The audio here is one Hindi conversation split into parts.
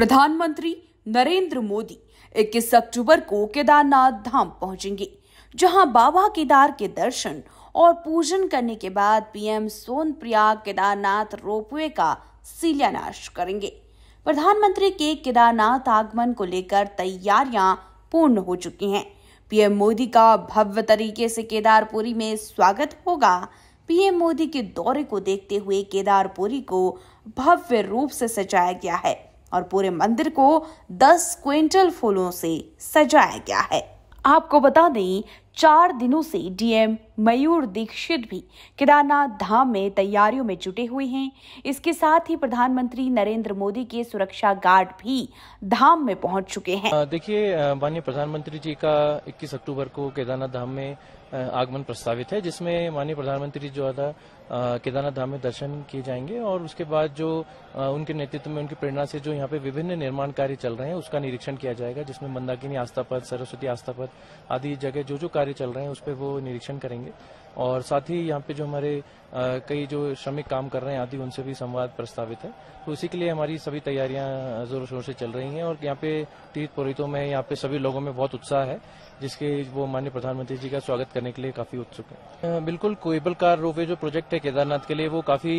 प्रधानमंत्री नरेंद्र मोदी 21 अक्टूबर को केदारनाथ धाम पहुंचेंगे जहां बाबा केदार के दर्शन और पूजन करने के बाद पीएम सोनप्रयाग केदारनाथ रोपवे का शिलान्यास करेंगे प्रधानमंत्री के केदारनाथ आगमन को लेकर तैयारियां पूर्ण हो चुकी हैं पीएम मोदी का भव्य तरीके से केदारपुरी में स्वागत होगा पीएम मोदी के दौरे को देखते हुए केदारपुरी को भव्य रूप से सजाया गया है और पूरे मंदिर को 10 क्विंटल फूलों से सजाया गया है आपको बता दें चार दिनों से डीएम मयूर दीक्षित भी केदारनाथ धाम में तैयारियों में जुटे हुए हैं इसके साथ ही प्रधानमंत्री नरेंद्र मोदी के सुरक्षा गार्ड भी धाम में पहुंच चुके हैं देखिए माननीय प्रधानमंत्री जी का 21 अक्टूबर को केदारनाथ धाम में आगमन प्रस्तावित है जिसमें माननीय प्रधानमंत्री जो है केदारनाथ धाम में दर्शन किए जाएंगे और उसके बाद जो उनके नेतृत्व में उनकी प्रेरणा से जो यहाँ पे विभिन्न निर्माण कार्य चल रहे हैं उसका निरीक्षण किया जाएगा जिसमें मंदाकिनी आस्था पद सरस्वती आस्था पद आदि जगह जो जो कार्य कार्य चल रहे हैं उस पर वो निरीक्षण करेंगे और साथ ही यहाँ पे जो हमारे कई जो श्रमिक काम कर रहे हैं आदि उनसे भी संवाद प्रस्तावित है तो उसी के लिए हमारी सभी तैयारियां जोर शोर से चल रही हैं और यहाँ पे तीर्थ पुरोहितों में यहाँ पे सभी लोगों में बहुत उत्साह है जिसके वो माननीय प्रधानमंत्री जी का स्वागत करने के लिए काफी उत्सुक है बिल्कुल कोएबल कार रोपवे जो प्रोजेक्ट है केदारनाथ के लिए वो काफी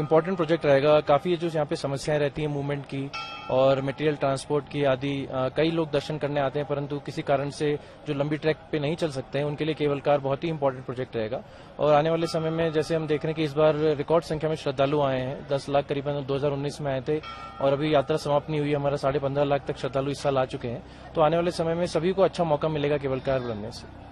इम्पोर्टेंट प्रोजेक्ट रहेगा काफी जो यहाँ पे समस्याएं रहती है मूवमेंट की और मटेरियल ट्रांसपोर्ट की आदि कई लोग दर्शन करने आते हैं परंतु किसी कारण से जो लंबी ट्रैक पे पे नहीं चल सकते हैं उनके लिए केवल कार बहुत ही इंपॉर्टेंट प्रोजेक्ट रहेगा और आने वाले समय में जैसे हम देख रहे हैं कि इस बार रिकॉर्ड संख्या में श्रद्धालु आए हैं दस लाख करीबन दो में आए थे और अभी यात्रा समाप्त नहीं हुई हमारा साढ़े पंद्रह लाख तक श्रद्धालु इस साल आ चुके हैं तो आने वाले समय में सभी को अच्छा मौका मिलेगा केवल कार बनने से